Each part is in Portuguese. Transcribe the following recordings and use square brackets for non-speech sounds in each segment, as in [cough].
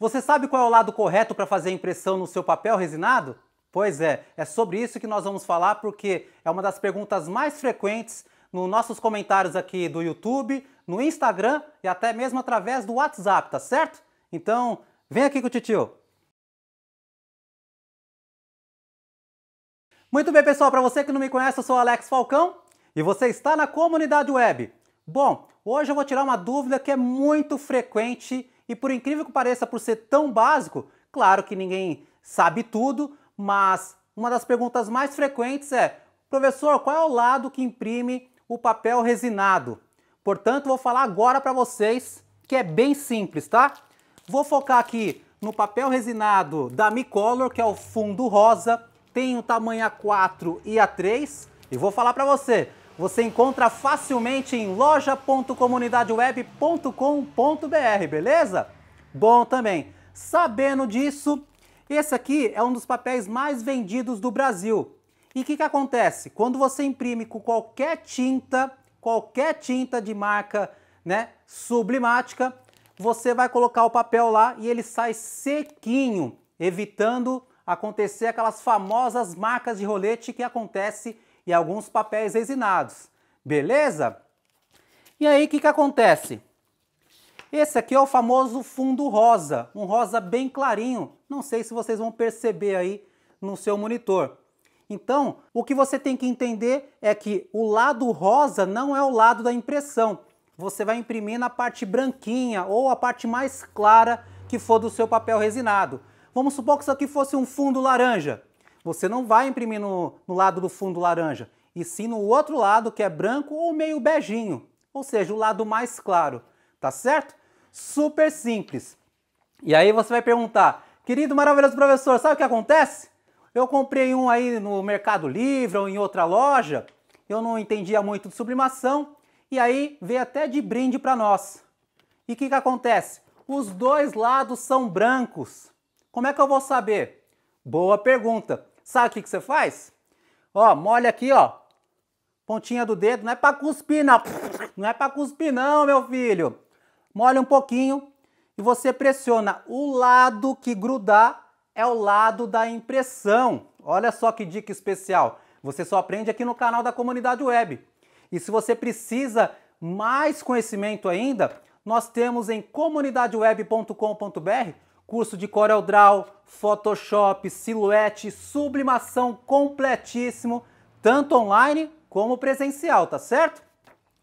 Você sabe qual é o lado correto para fazer a impressão no seu papel resinado? Pois é, é sobre isso que nós vamos falar porque é uma das perguntas mais frequentes nos nossos comentários aqui do YouTube, no Instagram e até mesmo através do WhatsApp, tá certo? Então, vem aqui com o titio. Muito bem, pessoal, para você que não me conhece, eu sou Alex Falcão e você está na comunidade web. Bom, hoje eu vou tirar uma dúvida que é muito frequente e por incrível que pareça, por ser tão básico, claro que ninguém sabe tudo, mas uma das perguntas mais frequentes é: professor, qual é o lado que imprime o papel resinado? Portanto, vou falar agora para vocês que é bem simples, tá? Vou focar aqui no papel resinado da Micolor, que é o fundo rosa, tem o tamanho A4 e A3, e vou falar para você, você encontra facilmente em loja.comunidadeweb.com.br, beleza? Bom também. Sabendo disso, esse aqui é um dos papéis mais vendidos do Brasil. E o que, que acontece? Quando você imprime com qualquer tinta, qualquer tinta de marca né, sublimática, você vai colocar o papel lá e ele sai sequinho, evitando acontecer aquelas famosas marcas de rolete que acontece e alguns papéis resinados. Beleza? E aí, o que, que acontece? Esse aqui é o famoso fundo rosa, um rosa bem clarinho. Não sei se vocês vão perceber aí no seu monitor. Então, o que você tem que entender é que o lado rosa não é o lado da impressão. Você vai imprimir na parte branquinha ou a parte mais clara que for do seu papel resinado. Vamos supor que isso aqui fosse um fundo laranja. Você não vai imprimir no, no lado do fundo laranja, e sim no outro lado que é branco ou meio beijinho, ou seja, o lado mais claro, tá certo? Super simples. E aí você vai perguntar, querido maravilhoso professor, sabe o que acontece? Eu comprei um aí no Mercado Livre ou em outra loja, eu não entendia muito de sublimação, e aí veio até de brinde para nós. E o que, que acontece? Os dois lados são brancos. Como é que eu vou saber? Boa pergunta. Sabe o que, que você faz? Ó, molha aqui, ó. Pontinha do dedo, não é para cuspir não. Não é para cuspir não, meu filho. Molha um pouquinho e você pressiona o lado que grudar é o lado da impressão. Olha só que dica especial. Você só aprende aqui no canal da comunidade web. E se você precisa mais conhecimento ainda, nós temos em comunidadeweb.com.br Curso de CorelDRAW, Photoshop, Silhouette, sublimação completíssimo, tanto online como presencial, tá certo?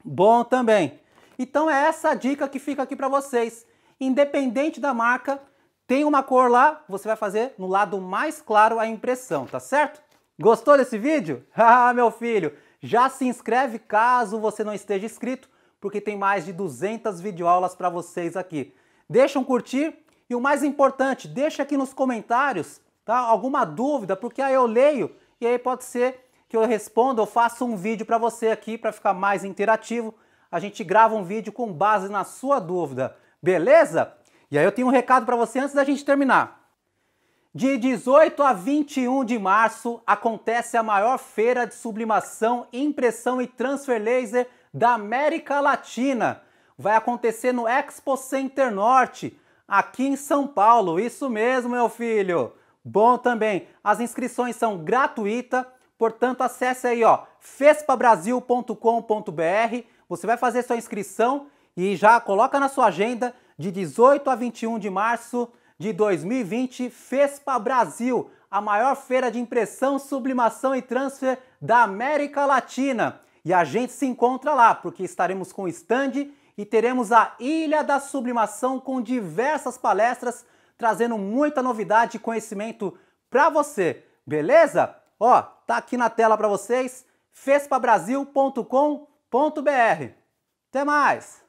Bom também. Então é essa a dica que fica aqui para vocês. Independente da marca, tem uma cor lá, você vai fazer no lado mais claro a impressão, tá certo? Gostou desse vídeo? [laughs] ah, meu filho, já se inscreve caso você não esteja inscrito, porque tem mais de 200 videoaulas para vocês aqui. Deixa um curtir, e o mais importante, deixa aqui nos comentários tá, alguma dúvida, porque aí eu leio e aí pode ser que eu responda ou faça um vídeo para você aqui para ficar mais interativo. A gente grava um vídeo com base na sua dúvida, beleza? E aí eu tenho um recado para você antes da gente terminar. De 18 a 21 de março acontece a maior feira de sublimação, impressão e transfer laser da América Latina. Vai acontecer no Expo Center Norte aqui em São Paulo. Isso mesmo, meu filho. Bom também. As inscrições são gratuitas, portanto acesse aí, ó, fespabrasil.com.br. Você vai fazer sua inscrição e já coloca na sua agenda de 18 a 21 de março de 2020, FESPA Brasil, a maior feira de impressão, sublimação e transfer da América Latina. E a gente se encontra lá, porque estaremos com o stand e teremos a Ilha da Sublimação com diversas palestras trazendo muita novidade e conhecimento para você, beleza? Ó, tá aqui na tela para vocês, fespabrasil.com.br. Até mais!